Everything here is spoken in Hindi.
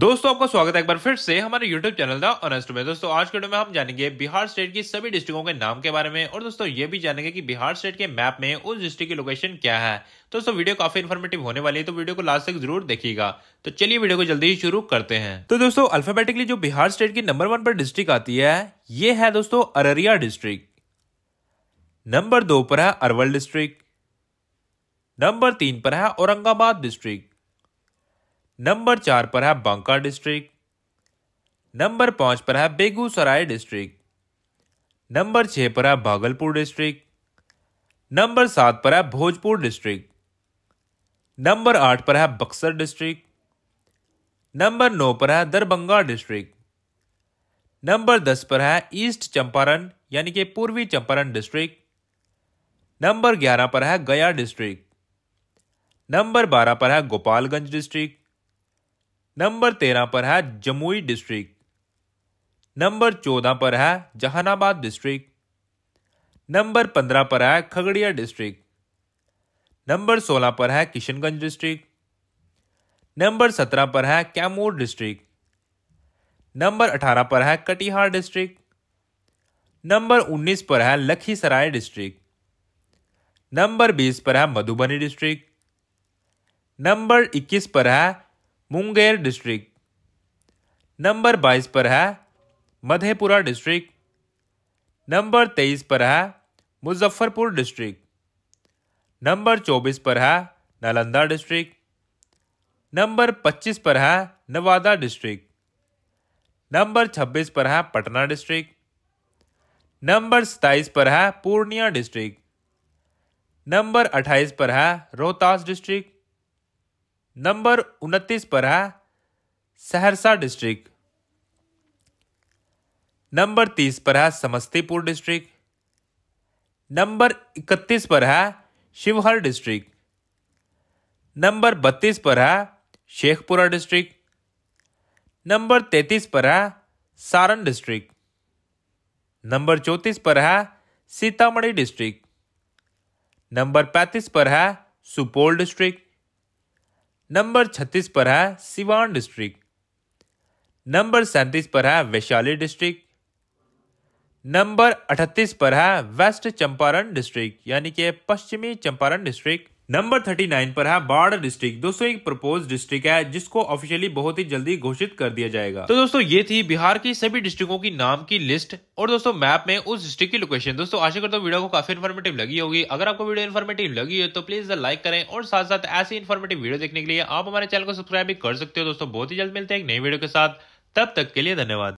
दोस्तों आपका स्वागत है एक बार फिर से हमारे YouTube चैनल द ऑनेस्ट में दोस्तों आज के वीडियो में हम जानेंगे बिहार स्टेट की सभी डिस्ट्रिक्टों के नाम के बारे में और दोस्तों ये भी जानेंगे कि बिहार स्टेट के मैप में उस डिस्ट्रिक्ट की लोकेशन क्या है दोस्तों वीडियो काफी इन्फॉर्मेटिव होने वाली है तो वीडियो को लास्ट तक जरूर देखिएगा तो चलिए वीडियो को जल्दी ही शुरू करते हैं तो दोस्तों अल्फाबेटिकली जो बिहार स्टेट की नंबर वन पर डिस्ट्रिक्ट आती है ये है दोस्तों अररिया डिस्ट्रिक्ट नंबर दो पर है अरवल डिस्ट्रिक्ट नंबर तीन पर है औरंगाबाद डिस्ट्रिक्ट नंबर चार पर है बांका डिस्ट्रिक्ट नंबर पाँच पर है बेगूसराय डिस्ट्रिक्ट नंबर छः पर है भागलपुर डिस्ट्रिक्ट नंबर सात पर है भोजपुर डिस्ट्रिक्ट नंबर आठ पर है बक्सर डिस्ट्रिक्ट नंबर नौ पर है दरभंगा डिस्ट्रिक्ट नंबर दस पर है ईस्ट चंपारण यानी कि पूर्वी चंपारण डिस्ट्रिक्ट नंबर ग्यारह पर है गया डिस्ट्रिक्ट नंबर बारह पर है गोपालगंज डिस्ट्रिक्ट नंबर तेरह पर है जमुई डिस्ट्रिक्ट नंबर चौदह पर है जहानाबाद डिस्ट्रिक्ट नंबर पंद्रह पर है खगड़िया डिस्ट्रिक्ट नंबर सोलह पर है किशनगंज डिस्ट्रिक्ट नंबर सत्रह पर है कैमूर डिस्ट्रिक्ट नंबर अठारह पर है कटिहार डिस्ट्रिक्ट नंबर उन्नीस पर है लखीसराय डिस्ट्रिक्ट नंबर बीस पर है मधुबनी डिस्ट्रिक्ट नंबर इक्कीस पर है मुंगेर डिस्ट्रिक्ट नंबर बाईस पर है मधेपुरा डिस्ट्रिक्ट नंबर तेईस पर है मुजफ्फरपुर डिस्ट्रिक्ट नंबर चौबीस पर है नालंदा डिस्ट्रिक्ट नंबर पच्चीस पर है नवादा डिस्ट्रिक्ट नंबर छब्बीस पर है पटना डिस्ट्रिक्ट नंबर सताईस पर है पूर्णिया डिस्ट्रिक्ट नंबर अट्ठाईस पर है रोहतास डिस्ट्रिक्ट नंबर उनतीस पर है सहरसा डिस्ट्रिक्ट नंबर तीस पर है समस्तीपुर डिस्ट्रिक्ट नंबर इकतीस पर है शिवहर डिस्ट्रिक्ट नंबर बत्तीस पर है शेखपुरा डिस्ट्रिक्ट नंबर तैतीस पर है सारण डिस्ट्रिक्ट नंबर चौंतीस पर है सीतामढ़ी डिस्ट्रिक्ट नंबर पैंतीस पर है सुपौल डिस्ट्रिक्ट नंबर छत्तीस पर है सिवान डिस्ट्रिक्ट नंबर सैंतीस पर है वैशाली डिस्ट्रिक्ट नंबर 38 पर है वेस्ट चंपारण डिस्ट्रिक्ट यानी कि पश्चिमी चंपारण डिस्ट्रिक्ट नंबर 39 पर है बाढ़ डिस्ट्रिक्ट दोस्तों एक प्रपोज डिस्ट्रिक्ट है जिसको ऑफिशियली बहुत ही जल्दी घोषित कर दिया जाएगा तो दोस्तों ये थी बिहार की सभी डिस्ट्रिक्टों की नाम की लिस्ट और दोस्तों मैप में उस डिस्ट्रिक्ट की लोकेशन दोस्तों आशा करता हूँ वीडियो को काफी इन्फॉर्मेटिव लगी होगी अगर आपको वीडियो इन्फॉर्मेटिव लगी है तो प्लीज लाइक करें और साथ साथ ऐसी इन्फॉर्मेटिव वीडियो देखने के लिए आप हमारे चैनल को सब्सक्राइब भी कर सकते हो दोस्तों बहुत ही जल्द मिलते हैं एक नई वीडियो के साथ तब तक के लिए धन्यवाद